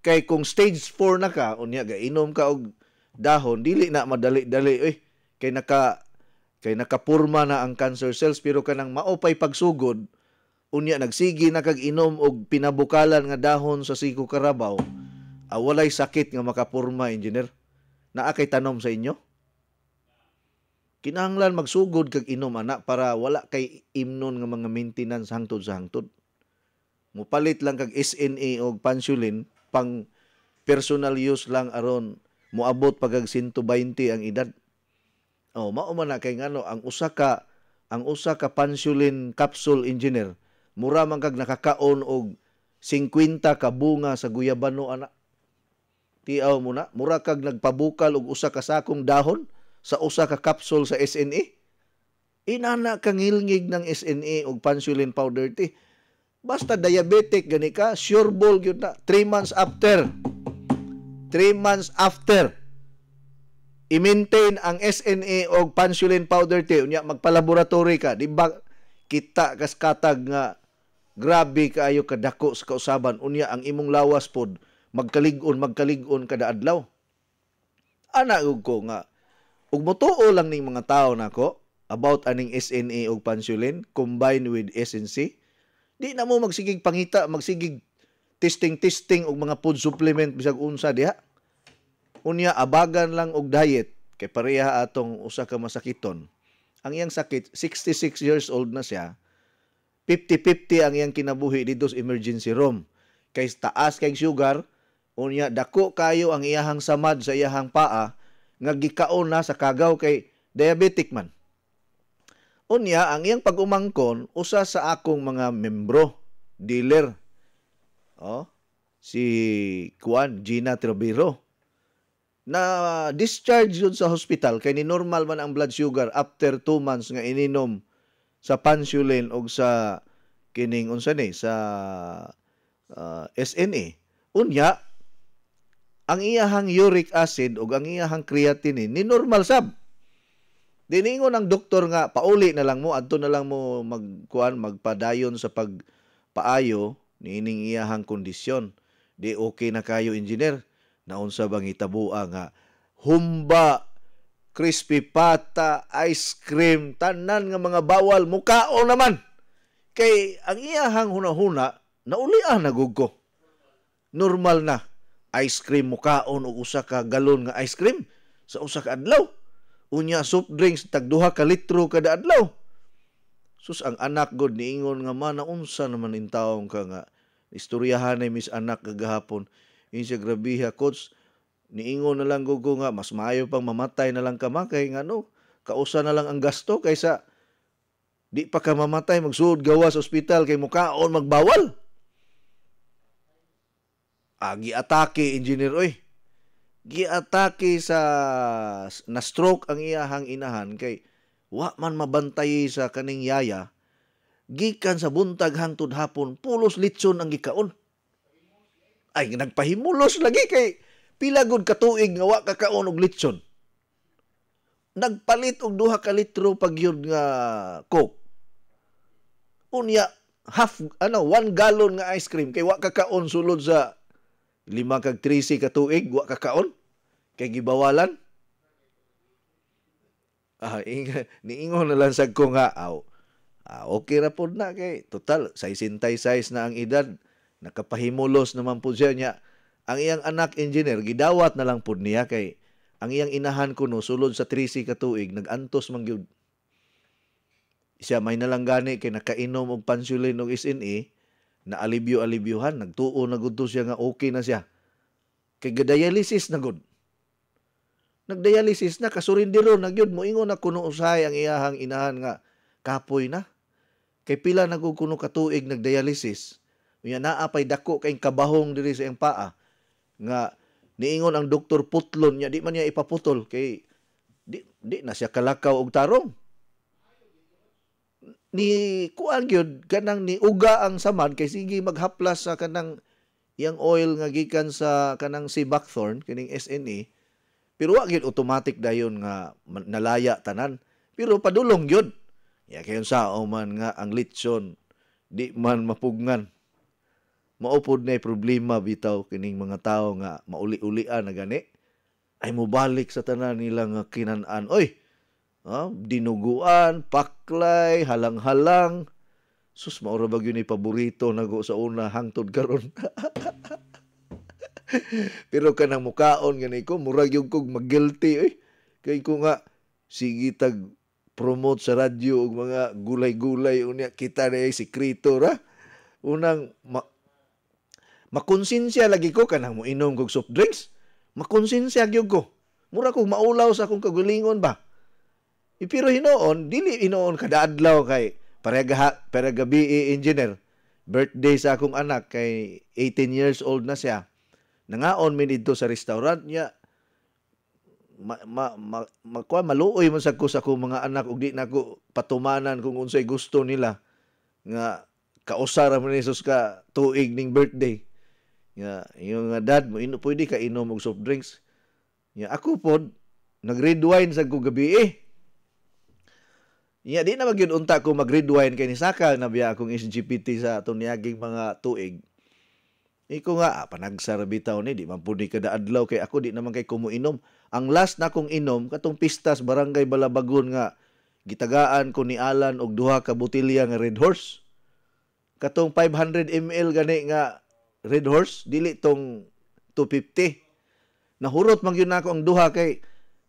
Kay kung stage 4 na ka, unya, gainom ka og dahon, dili na madali-dali. Eh, kay naka kay nakapurma na ang cancer cells pero kanang maupay pagsugod unya nagsigi na kag inom og pinabukalan nga dahon sa siko karabaw uh, walay sakit nga makapurma engineer naa kay tanom sa inyo kinahanglan magsugod kag inom ana para wala kay imnon nga mga maintenance hangtod sa hangtod mupalit lang kag SNA og pansulin pang personal use lang aron moabot pagag 120 ang edad oh mao man kay ngano ang usa ka ang usa ka pansulin capsule engineer mura man kag nakakaon og 50 ka bunga sa guyabano ana tiaw mo na, mura kag nagpabukal og usa ka sakong dahon sa usa ka capsule sa SNE. Inana kang hilngig ng SNE og pansulin powder tea. Basta diabetic gani ka, sure ball gyud na 3 months after. 3 months after i-maintain ang SNE og pansulin powder tea unya magpalaboratory ka di ba kita kas katag nga grabe kaayo kadako sa kausaban unya ang imong lawas pod magkalig-on magkalig-on kada adlaw ana ug ko nga ug motuo lang ning mga tao nako about aning SNA ug pansulin combined with SNC di na mo magsigig pangita magsigig testing testing og mga food supplement bisag unsa diha unya abagan lang og diet kay pareha atong usa ka masakiton ang iyang sakit 66 years old na siya 50-50 ang iyang kinabuhi dito sa emergency room kay taas kay sugar unya dako kayo ang iyahang samad sa iyahang paa nga gikaon na sa kagaw kay diabetic man. Unya ang iyang pagumangkon usa sa akong mga membro, dealer. Oh, si Juan Gina Treviro na discharge yun sa hospital kay ni normal man ang blood sugar after 2 months nga ininom sa Pansulin og sa kining unsa ni sa uh, ah, SNA unya ang iyahang uric acid ug ang iyahang creatinine ni normal sab. Diningon ang doktor nga pauli na lang mo adto na lang mo magkuan magpadayon sa pagpaayo niining iyahang kondisyon. Di okay na kayo engineer. Naunsa bang itabua nga humba crispy pata, ice cream, tanan nga mga bawal mukao naman. Kay ang iyahang hunahuna nauli ah nagugko. Normal na ice cream mukaon o usa ka galon nga ice cream sa usa ka adlaw. Unya soft drinks tagduha ka litro kada adlaw. Sus ang anak god niingon nga mana unsa naman intawon ka nga istoryahan ni mis anak kagahapon. Insya grabiha coach niingon na lang gugo nga mas maayo pang mamatay na lang ka makay nga no kausa na lang ang gasto kaysa di pa ka mamatay magsuod gawas ospital kay mukaon magbawal ah, giatake engineer oy giatake sa na stroke ang iyahang inahan kay wa man mabantay sa kaning yaya gikan sa buntag hangtod hapon pulos litson ang gikaon ay nagpahimulos lagi kay pila gud ka tuig nga wa ka kaon og litson nagpalit og duha ka litro pagyud nga coke unya half ano one gallon nga ice cream kay wa ka kaon sulod sa Lima kag 13 ka tuig, wa ka kaon. Kay gibawalan. Ah, inga, niingon na lang sag ko nga, aw. Ah, okay ra pod na kay total 66 na ang edad. Nakapahimulos naman pud siya niya. Ang iyang anak engineer gidawat na lang pud niya kay ang iyang inahan kuno sulod sa 13 ka tuig nagantos man gyud. Siya may nalang gani kay nakainom og pansulin og SNA na alibyo alibyuhan nagtuo na gud siya nga okay na siya. Kay gadialysis na gud. Nagdialysis na kasurindiro na gyud mo ingon na kuno usay ang iyahang inahan nga kapoy na. Kay pila na gud kuno ka tuig nagdialysis. Unya naa pay dako kay kabahong diri sa iyang paa nga niingon ang doktor putlon niya di man niya ipaputol kay di, di na siya kalakaw og tarong ni kuan gyud kanang ni uga ang saman kay sige maghaplas sa kanang yang oil nga gikan sa kanang si Buckthorn kining SNE pero wa gyud automatic dayon nga nalaya tanan pero padulong gyud ya kayon sa man nga ang lechon di man mapugngan maupod na problema bitaw kining mga tao nga mauli-ulian na gani ay mubalik sa tanan nila nga kinan-an oy ah, dinuguan, paklay, halang-halang. Sus, maura ba ni paborito na sa una hangtod karon. Pero kanang mukaon ganay ko, murag yung kog mag-guilty. Eh. Kay ko nga, sige tag promote sa radyo og mga gulay-gulay unya kita na yung sikrito ra. Unang ma makonsensya lagi ko kanang mo inom kog soft drinks. Makonsensya gyud ko. Mura ko, maulaw sa akong kagulingon ba. Eh, pero hinoon, dili hinoon kada adlaw kay parega parega gabi engineer. Birthday sa akong anak kay 18 years old na siya. Nangaon mi didto sa restaurant niya. Ma, ma, ma, ma, maluoy man sa ko sa akong mga anak ug di na ko patumanan kung unsay gusto nila nga kausar man ni Jesus ka tuig ning birthday. Nga yung dad mo ino pwede ka inom og soft drinks. Nga ako pod nag-red wine sa ko gabi eh. Iya, di na magyun unta ko mag wine kay ni Saka na biya akong SGPT sa atong mga tuig. Iko nga, ah, panagsarbitaw ni, di man po ni kada adlaw kay ako di naman kay kumuinom. Ang last na kong inom, katong pistas barangay Balabagon nga, gitagaan ko ni Alan og duha ka botilya nga Red Horse. Katong 500 ml gani nga Red Horse, dili tong 250. Nahurot man gyud nako ang duha kay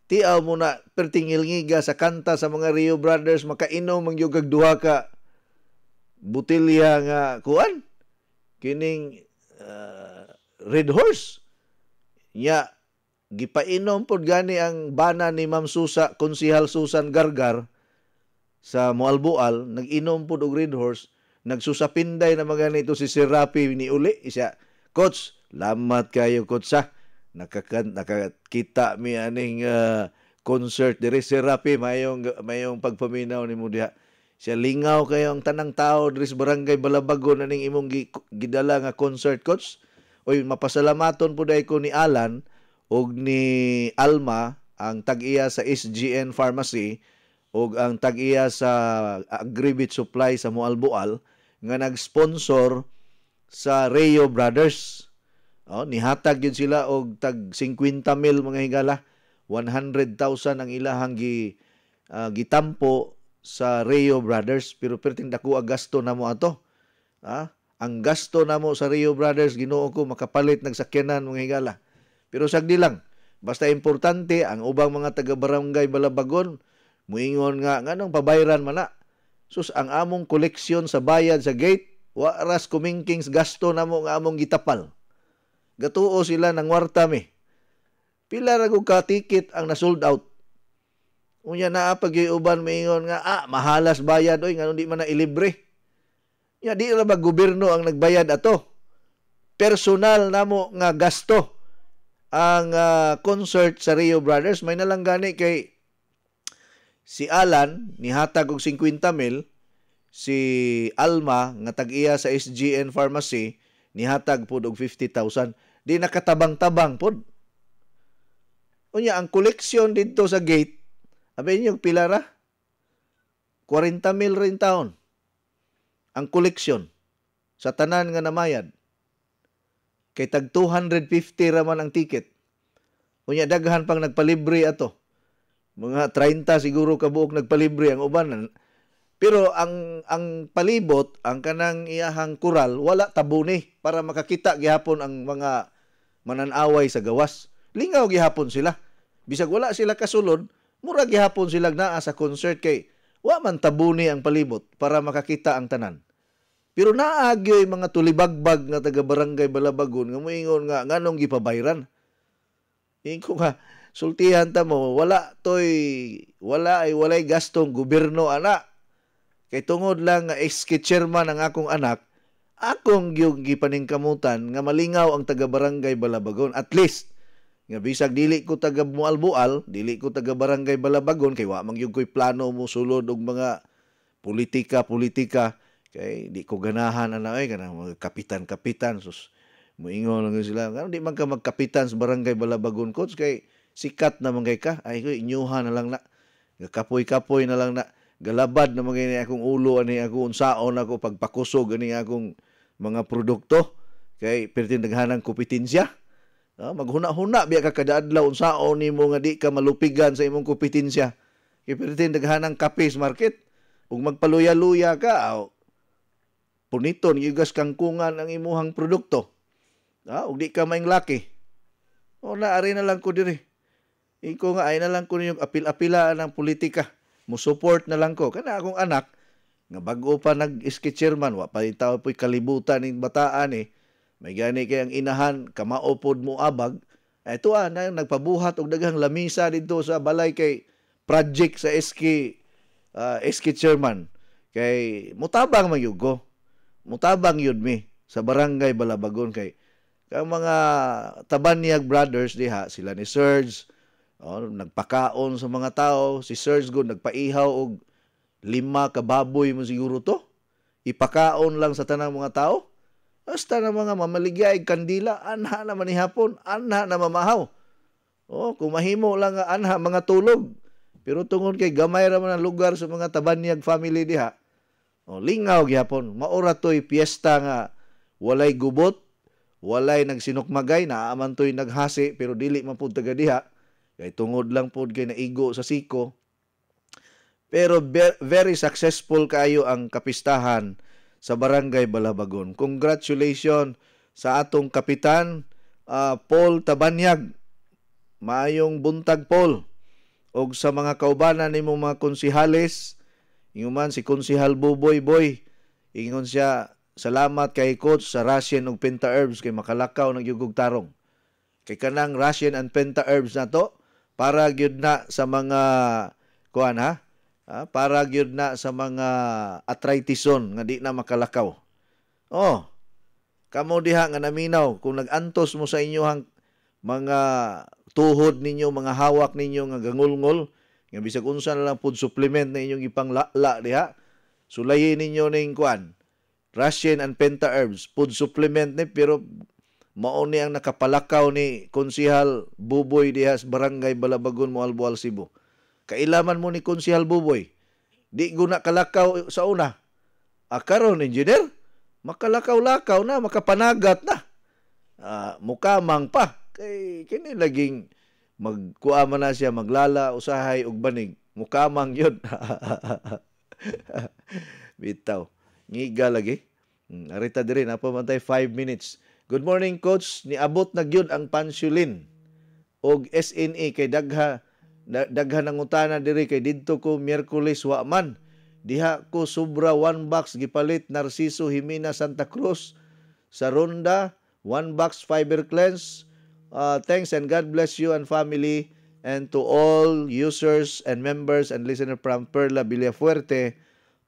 tiaw mo na pertingil sa kanta sa mga Rio Brothers makainom ang yugag duha ka butilya nga kuan kining uh, Red Horse nya gipainom pod gani ang bana ni Ma'am Susa konsihal Susan Gargar sa Mualbual nag-inom pod og Red Horse nagsusapinday na mga nito si Sir Rafi ni uli isya coach lamat kayo coach sa nakakan nakakita mi aning uh, concert diri si Rapi mayong mayong pagpaminaw ni diha siya lingaw kayo ang tanang tao diri sa barangay Balabago na ning imong gidala nga concert coach oy mapasalamaton po dai ko ni Alan og ni Alma ang tag-iya sa SGN Pharmacy ug ang tag-iya sa Agribit ah, Supply sa Mualboal nga nag-sponsor sa Rayo Brothers Oh, nihatag yun sila og tag 50 mil mga higala. 100,000 ang ilahang gi, uh, gitampo sa Rio Brothers pero perting dako ang gasto namo ato. Ha? Ang gasto namo sa Rio Brothers Ginoo ko makapalit nagsakyanan mga higala. Pero sagdi lang. Basta importante ang ubang mga taga-barangay Balabagon muingon nga nganong pabayran man na. Sus ang among koleksyon sa bayad sa gate wa ras kumingkings gasto namo ang among gitapal. Gatuo sila ng warta mi. Pila ra ka ticket ang na sold out. Unya naa pag uban miingon nga ah mahalas bayad oy nganu di man na ilibre. Ya di ra ba gobyerno ang nagbayad ato. Personal namo nga gasto ang uh, concert sa Rio Brothers may nalang gani kay si Alan nihatag og 50 mil si Alma nga tag-iya sa SGN Pharmacy nihatag pud og 50,000 Di nakatabang-tabang pod. Unya, ang koleksyon dito sa gate, abi niyo, pila ra? 40 mil rin taon. Ang koleksyon sa tanan nga namayad. Kay tag 250 ra man ang ticket. Unya daghan pang nagpalibre ato. Mga 30 siguro ka buok nagpalibre ang uban. Pero ang ang palibot, ang kanang iyahang kural wala tabuni para makakita gihapon ang mga mananaway sa gawas. Lingaw gihapon sila. Bisag wala sila kasulod, mura gihapon sila naa sa concert kay wa man tabuni ang palibot para makakita ang tanan. Pero naagyoy mga tulibagbag nga taga barangay Balabagon nga moingon nga nganong gipabayran. Ingko nga sultihan ta mo wala toy wala ay walay gastong gobyerno ana. Kay tungod lang nga ex chairman ang akong anak akong gyung kamutan nga malingaw ang taga barangay Balabagon at least nga bisag dili ko taga Mualbual dili ko taga barangay Balabagon kay wa man gyud koy plano mo sulod og mga politika politika kay di ko ganahan ana ay kanang kapitan kapitan sus muingon lang sila karon di man ka magkapitan sa barangay Balabagon coach kay sikat na man kay ka ay ko inyuha na lang na kapoy-kapoy na lang na galabad na man kay akong ulo ani ako unsaon ako pagpakusog ani akong mga produkto kay perti naghanang kompetensya. Ah, maghuna-huna biya ka kada unsao unsaon nimo nga di ka malupigan sa imong kompetensya. Kay perti naghanang kapis market ug magpaluya-luya ka. Aw, puniton yugas kungan ang imuhang produkto. No? ug di ka maing laki. O na ari na lang ko diri. Iko nga ay na lang ko ninyong apil-apila ang politika. Mo support na lang ko kana akong anak nga bago pa nag-iski chairman, wa pa po'y kalibutan ng bataan eh. May gani kayang inahan, kamaupod mo abag. eto ah, na nagpabuhat og daghang lamisa dito sa balay kay project sa SK uh, ah, SK chairman. Kay mutabang mayugo. Mutabang yun mi sa barangay Balabagon kay kang mga Tabanyag brothers diha sila ni Serge oh, nagpakaon sa mga tao si Serge gud nagpaihaw og lima kababoy mo siguro to. Ipakaon lang sa tanang mga tao. Hasta na mga mamaligay kandila, anha na manihapon, anha na mamahaw. Oh, kumahimo lang anha mga tulog. Pero tungod kay gamay ra man ang lugar sa mga tabanyag family diha. Oh, lingaw gyapon, maura toy piyesta nga walay gubot, walay nagsinukmagay, naaman toy naghasi pero dili man pud taga diha. Kay tungod lang pud kay naigo sa siko, pero very successful kayo ang kapistahan sa Barangay Balabagon. Congratulations sa atong kapitan uh, Paul Tabanyag. Maayong buntag Paul. Og sa mga kaubanan nimo mga konsihales, ingon man si Konsihal Buboy Boy, ingon siya salamat kay coach sa Russian ug Penta Herbs kay makalakaw ng yugog tarong. Kay kanang Russian and Penta Herbs na to para gyud na sa mga kuan ha ah, para gyud na sa mga arthritison nga di na makalakaw. Oh, kamo diha nga naminaw kung nagantos mo sa inyohang mga tuhod ninyo, mga hawak ninyo nga gangulngol, nga bisag unsa na lang pud supplement na inyong ipanglala diha, sulayin ninyo ning kuan. Russian and Penta Herbs, food supplement ni pero mao ni ang nakapalakaw ni Konsihal Buboy Dihas Barangay Balabagon Mualbual, Cebu. Kailaman mo ni Konsihal Buboy. Di guna kalakaw sa una. Akaron, engineer, makalakaw-lakaw na, makapanagat na. Uh, mukamang pa. Kay, kini laging magkuama na siya, maglala, usahay, ug banig. Mukamang yun. Bitaw. Ngiga lagi. Hmm, arita diri, napamantay 5 minutes. Good morning, coach. Niabot na gyud ang pansulin og SNA kay dagha daghan ang utana diri kay didto ko Miyerkules wa man diha ko sobra one box gipalit Narciso Jimena Santa Cruz sa Ronda one box fiber cleanse uh, thanks and God bless you and family and to all users and members and listener from Perla Villafuerte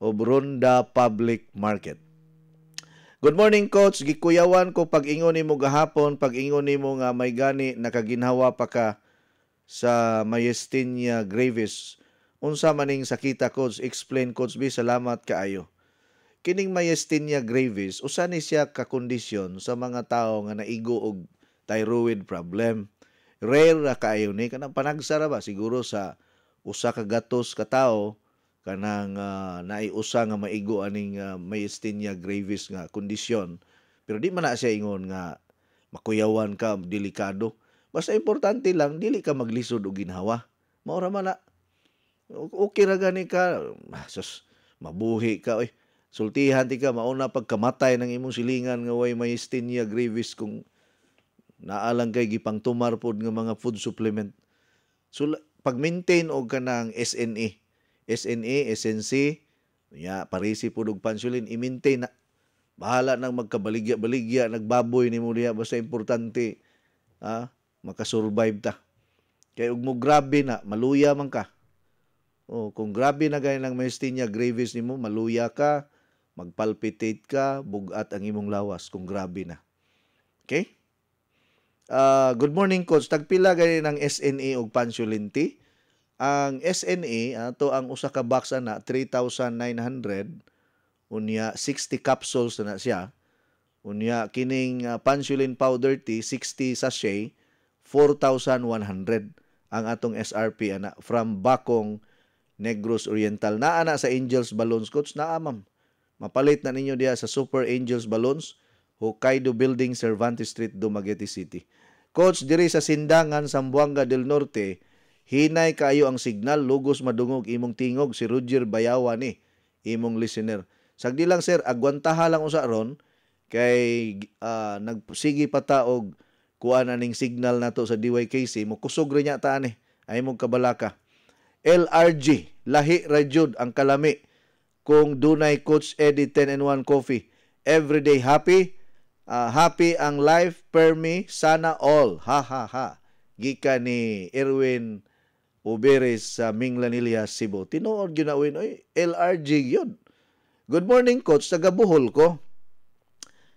of Ronda Public Market Good morning coach gikuyawan ko pag-ingon nimo gahapon pag-ingon nimo nga may gani nakaginhawa pa ka sa myasthenia gravis. Unsa maning sakita coach, explain coach B, salamat kaayo. Kining myasthenia gravis, usa ni siya ka kondisyon sa mga tao nga naigo og thyroid problem. Rare ra kaayo ni kanang panagsara ba siguro sa usa ka gatos ka tao kanang uh, ah, naiusa nga maigo aning uh, ah, myasthenia gravis nga kondisyon pero di man na siya ingon nga makuyawan ka delikado Basta importante lang, dili ka maglisod og ginhawa. Maura man na. Okay ra gani ka. Ah, sus, mabuhi ka. Oy. Sultihan ti ka, mauna pagkamatay ng imong silingan nga way may myasthenia gravis kung naalang kay gipang tumar pod nga mga food supplement. So, pag-maintain og ka kanang SNE, SNA, SNC, nya parisi pud og pansulin i-maintain na. Bahala nang magkabaligya-baligya, nagbaboy ni diha basta importante. Ah, makasurvive ta. Kay ug mo grabe na, maluya man ka. O kung grabe na gayon ang myasthenia gravis nimo, maluya ka, magpalpitate ka, bugat ang imong lawas kung grabe na. Okay? Uh, good morning coach, tagpila gayon ang SNA ug Pansulin tea ang ah, SNA ato ang usa ka box na 3900 unya 60 capsules na siya unya kining uh, pansulin powder tea 60 sachet 4,100 ang atong SRP ana from Bakong Negros Oriental naa ana sa Angels Balloons coach na amam Mapalit na ninyo diya sa Super Angels Balloons Hokkaido Building Cervantes Street Dumaguete City. Coach diri sa Sindangan Sambuanga del Norte hinay kaayo ang signal lugos madungog imong tingog si Roger Bayawa ni imong listener. Sagdi lang sir agwantaha lang usa ron kay uh, ah, nagsigi pa taog og kuha na ning signal nato sa DYKC mukusog kusog rin niya ta ani ay mo kabalaka LRG lahi rajud ang kalami kung dunay coach Eddie 10 and 1 coffee everyday happy uh, happy ang life per me sana all ha ha ha gika ni Erwin Uberes sa uh, Minglanilla Cebu tinuod gyud na win oy LRG yun good morning coach taga Bohol ko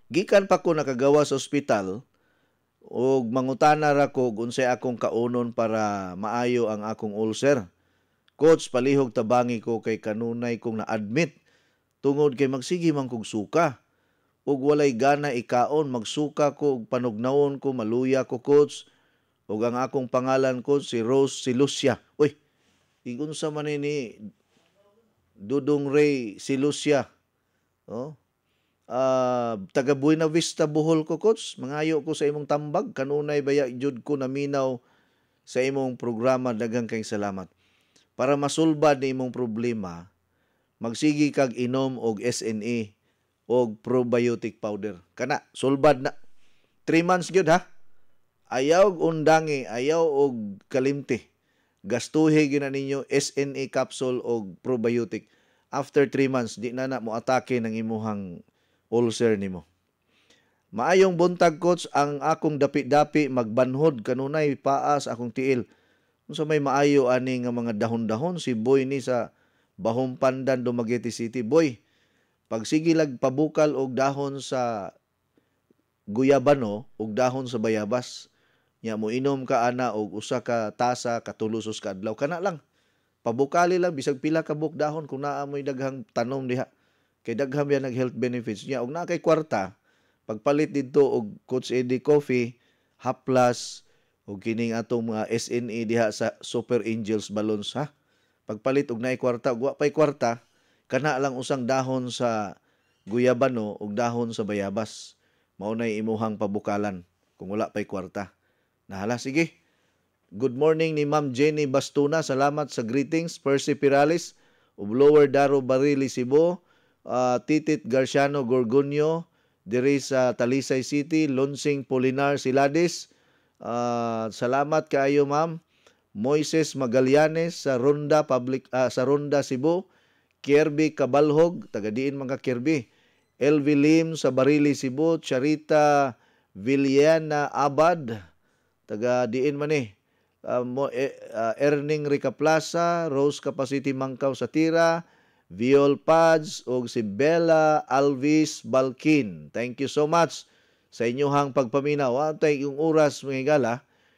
gikan pa ko nakagawa sa ospital ug mangutana ra ko unsay akong kaunon para maayo ang akong ulcer. Coach, palihog tabangi ko kay kanunay kong na-admit tungod kay magsigi man kog suka. Ug walay gana ikaon magsuka ko ug panugnaon ko maluya ko coach. Ug ang akong pangalan ko si Rose si Lucia. Uy, igun sa man ni Dudong Ray si Lucia. Oh, uh, taga Buena Vista Bohol ko coach mangayo ko sa imong tambag kanunay baya jud ko naminaw sa imong programa daghang kay salamat para masulbad ni imong problema magsigi kag inom og SNA og probiotic powder kana sulbad na 3 months gyud ha ayaw og undangi ayaw og kalimti gastuhi gina ninyo SNA capsule og probiotic after 3 months di na na mo atake ng imuhang ulcer nimo. Maayong buntag coach ang akong dapi-dapi magbanhod kanunay paas akong tiil. Unsa may maayo ani nga mga dahon-dahon si Boy ni sa Bahong Pandan Dumaguete City. Boy, pagsigilag pabukal og dahon sa guyabano og dahon sa bayabas. Nya mo inom ka ana og usa ka tasa katulusos ka adlaw kana lang. Pabukali lang bisag pila ka buk dahon kung naa mo'y daghang tanom diha Kay dagham yan nag health benefits niya. Og na kay kwarta, pagpalit didto og Coach Eddie Coffee, half plus og kining atong mga SNE diha sa Super Angels Balloons ha. Pagpalit og naay kwarta, og wa pay kwarta, kana lang usang dahon sa guyabano og dahon sa bayabas. Mao nay imuhang pabukalan kung wala pay kwarta. Nahala sige. Good morning ni Ma'am Jenny Bastuna. Salamat sa greetings. Percy Piralis, Ublower Daro Barili Cebu, uh, Titit Garciano Gorgonio, diri sa Talisay City, Lonsing Polinar Silades. Uh, ah, salamat kayo ma'am. Moises Magallanes sa Ronda Public uh, sa Ronda Cebu, Kirby Kabalhog, taga diin mga Kirby. LV Lim sa Barili Cebu, Charita Villena Abad, taga diin man eh. Uh, Mo, eh, uh, Erning Rica Plaza, Rose Capacity Mangkaw sa Tira, Viol Pads o si Bella Alvis Balkin. Thank you so much sa inyong pagpaminaw. At yung oras mga higala,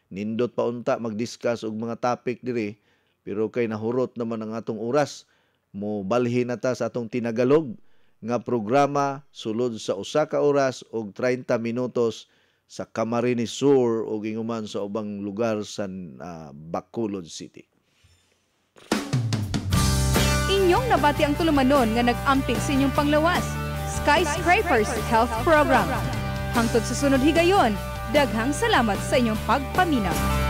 nindot pa unta mag-discuss og mga topic diri pero kay nahurot naman ang atong oras mo na ta sa atong tinagalog nga programa sulod sa usa ka oras og 30 minutos sa Camarines Sur o ginguman sa ubang lugar sa uh, Bacolod City. Inyong nabati ang tulumanon nga nag-amping sa inyong panglawas. Skyscrapers Health Program. Hangtod sa sunod higayon, daghang salamat sa inyong pagpaminaw.